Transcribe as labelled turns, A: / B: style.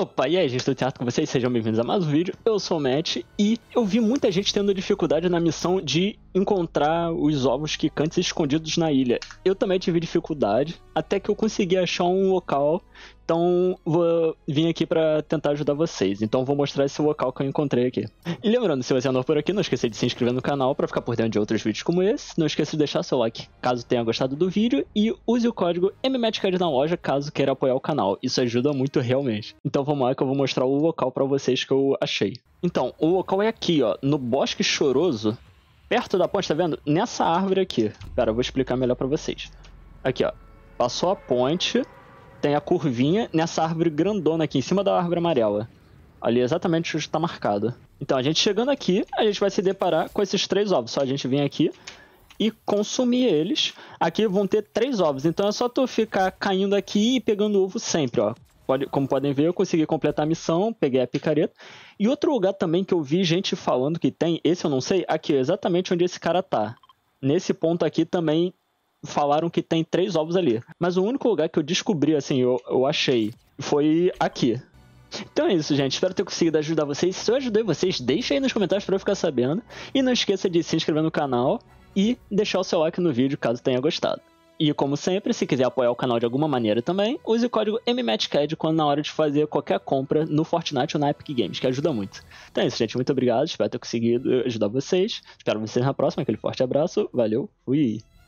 A: Opa, e aí, gente do teatro com vocês? Sejam bem-vindos a mais um vídeo. Eu sou o Matt e eu vi muita gente tendo dificuldade na missão de encontrar os ovos quicantes escondidos na ilha. Eu também tive dificuldade, até que eu consegui achar um local. Então, vou vir aqui para tentar ajudar vocês. Então, vou mostrar esse local que eu encontrei aqui. E lembrando, se você é novo por aqui, não esqueça de se inscrever no canal para ficar por dentro de outros vídeos como esse. Não esqueça de deixar seu like caso tenha gostado do vídeo e use o código MMATCAD na loja caso queira apoiar o canal. Isso ajuda muito realmente. Então, vamos lá que eu vou mostrar o local para vocês que eu achei. Então, o local é aqui, ó, no Bosque Choroso, perto da ponte, tá vendo? Nessa árvore aqui. Pera, eu vou explicar melhor para vocês. Aqui, ó. Passou a ponte, tem a curvinha nessa árvore grandona aqui, em cima da árvore amarela. Ali exatamente onde está marcado. Então, a gente chegando aqui, a gente vai se deparar com esses três ovos. Só a gente vem aqui e consumir eles. Aqui vão ter três ovos. Então, é só tu ficar caindo aqui e pegando ovo sempre, ó pode, como podem ver, eu consegui completar a missão, peguei a picareta. E outro lugar também que eu vi gente falando que tem, esse eu não sei, aqui, é exatamente onde esse cara tá. Nesse ponto aqui também falaram que tem três ovos ali. Mas o único lugar que eu descobri, assim, eu, eu achei, foi aqui. Então é isso, gente. Espero ter conseguido ajudar vocês. Se eu ajudei vocês, deixa aí nos comentários para eu ficar sabendo. E não esqueça de se inscrever no canal e deixar o seu like no vídeo caso tenha gostado. E como sempre, se quiser apoiar o canal de alguma maneira também, use o código MMATCAD quando na hora de fazer qualquer compra no Fortnite ou na Epic Games, que ajuda muito. Então é isso, gente. Muito obrigado. Espero ter conseguido ajudar vocês. Espero vocês na próxima. Aquele forte abraço. Valeu. Fui.